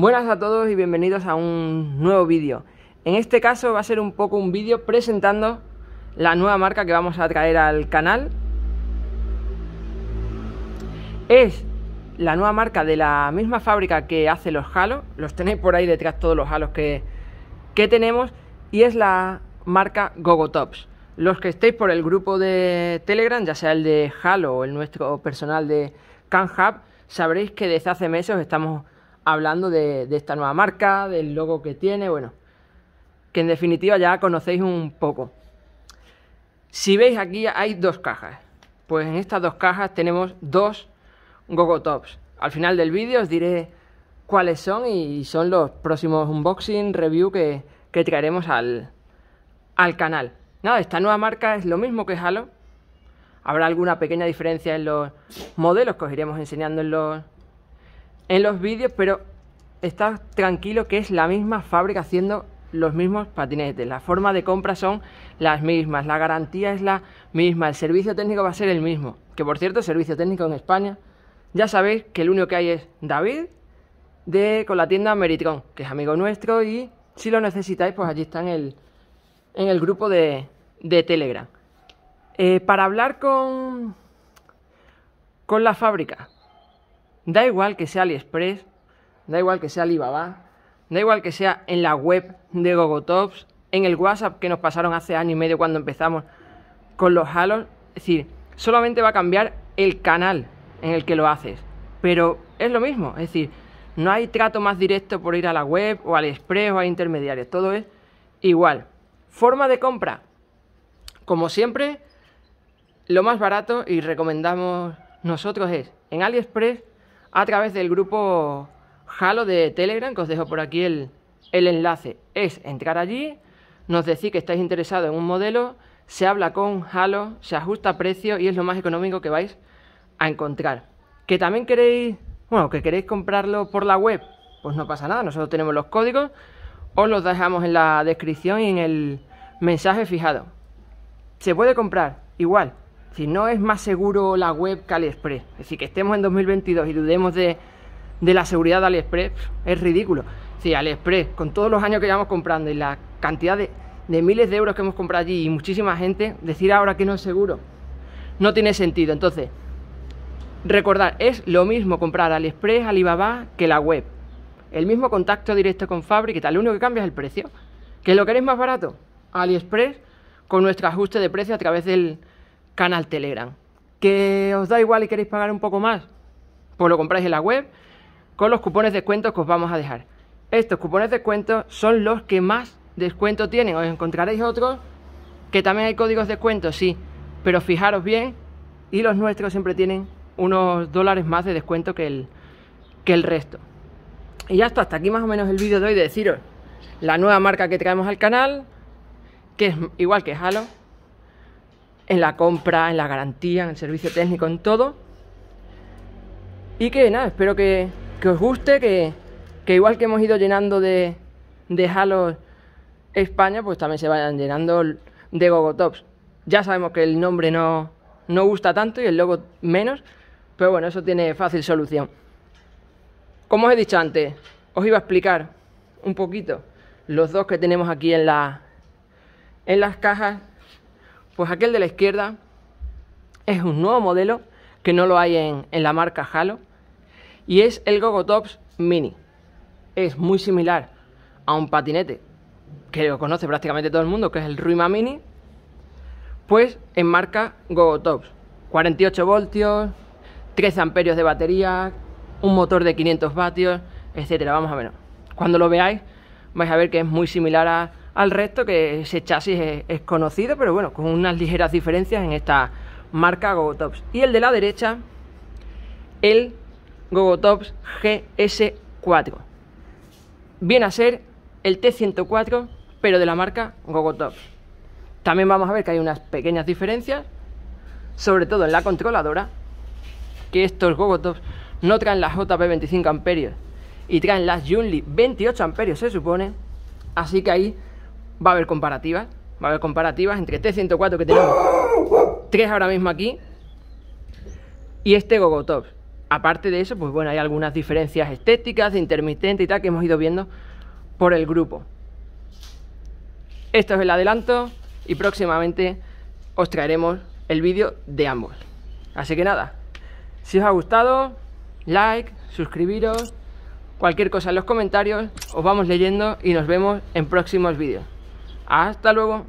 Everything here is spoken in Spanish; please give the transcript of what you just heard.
Buenas a todos y bienvenidos a un nuevo vídeo. En este caso va a ser un poco un vídeo presentando la nueva marca que vamos a traer al canal. Es la nueva marca de la misma fábrica que hace los halos. Los tenéis por ahí detrás todos los halos que, tenemos. Y es la marca Gogotops. Los que estéis por el grupo de Telegram, ya sea el de Halo o el nuestro personal de CanHub, sabréis que desde hace meses estamos hablando de, esta nueva marca, del logo que tiene, bueno, que en definitiva ya conocéis un poco. Si veis aquí hay dos cajas, pues en estas dos cajas tenemos dos GoGoTops Tops. Al final del vídeo os diré cuáles son y son los próximos unboxing, review que, traeremos al, al canal. Nada, esta nueva marca es lo mismo que Halo. Habrá alguna pequeña diferencia en los modelos que os iremos enseñando en los en los vídeos, pero está tranquilo que es la misma fábrica haciendo los mismos patinetes. La forma de compra son las mismas, la garantía es la misma, el servicio técnico va a ser el mismo. Que por cierto, servicio técnico en España, ya sabéis que el único que hay es David de con la tienda Meritron, que es amigo nuestro y si lo necesitáis, pues allí está en el, en el grupo de, Telegram. Eh, para hablar con, con la fábrica, Da igual que sea AliExpress, da igual que sea Alibaba, da igual que sea en la web de Gogotops, en el WhatsApp que nos pasaron hace año y medio cuando empezamos con los halos. Es decir, solamente va a cambiar el canal en el que lo haces. Pero es lo mismo, es decir, no hay trato más directo por ir a la web o al o a intermediarios, todo es igual. Forma de compra. Como siempre, lo más barato y recomendamos nosotros es en AliExpress a través del grupo Halo de Telegram, que os dejo por aquí el, enlace. Es entrar allí, nos decir que estáis interesados en un modelo, se habla con Halo, se ajusta precio y es lo más económico que vais a encontrar. Que también queréis, bueno, que queréis comprarlo por la web, pues no pasa nada, nosotros tenemos los códigos, os los dejamos en la descripción y en el mensaje fijado. Se puede comprar, igual, si no es más seguro la web que AliExpress. Es decir, que estemos en 2022 y dudemos de, la seguridad de AliExpress, es ridículo. Si AliExpress, con todos los años que llevamos comprando y la cantidad de, miles de euros que hemos comprado allí y muchísima gente, decir ahora que no es seguro no tiene sentido. Entonces, recordar, es lo mismo comprar AliExpress, Alibaba que la web. El mismo contacto directo con Fabric y tal. Lo único que cambia es el precio. ¿Que lo queréis más barato? AliExpress con nuestro ajuste de precio a través del, canal Telegram. ¿Que os da igual y queréis pagar un poco más? Pues lo compráis en la web con los cupones de descuento que os vamos a dejar. Estos cupones de descuento son los que más descuento tienen. Os encontraréis otros que también hay códigos de descuento, sí, pero fijaros bien y los nuestros siempre tienen unos dólares más de descuento que el, que el resto. Y ya está, hasta aquí más o menos el vídeo de hoy de deciros la nueva marca que traemos al canal, que es igual que Halo, en la compra, en la garantía, en el servicio técnico, en todo. Y que nada, espero que, os guste, que, que, igual que hemos ido llenando de, de Halos España, pues también se vayan llenando de Gogotops. Ya sabemos que el nombre no, no gusta tanto y el logo menos, pero bueno, eso tiene fácil solución. Como os he dicho antes, os iba a explicar un poquito los dos que tenemos aquí en, la, en las cajas pues aquel de la izquierda es un nuevo modelo que no lo hay en, la marca Halo y es el Gogotops Mini. Es muy similar a un patinete que lo conoce prácticamente todo el mundo, que es el Ruima Mini, pues en marca Gogotops 48 voltios, 3 amperios de batería, un motor de 500 vatios, etcétera, vamos a ver. Cuando lo veáis vais a ver que es muy similar a al resto, que ese chasis es, conocido, pero bueno, con unas ligeras diferencias en esta marca Gogotops. Y el de la derecha, el Gogotops GS4. Viene a ser el T104, pero de la marca Gogotops. También vamos a ver que hay unas pequeñas diferencias, sobre todo en la controladora, que estos Gogotops no traen las JP 25 amperios y traen las Junli 28 amperios, se supone. Así que ahí va a haber comparativas, va a haber comparativas entre este 104 que tenemos, tres ahora mismo aquí, y este Gogotop. Aparte de eso, pues bueno, hay algunas diferencias estéticas, de intermitente y tal, que hemos ido viendo por el grupo. Esto es el adelanto y próximamente os traeremos el vídeo de ambos. Así que nada, si os ha gustado, like, suscribiros, cualquier cosa en los comentarios, os vamos leyendo y nos vemos en próximos vídeos. Hasta luego.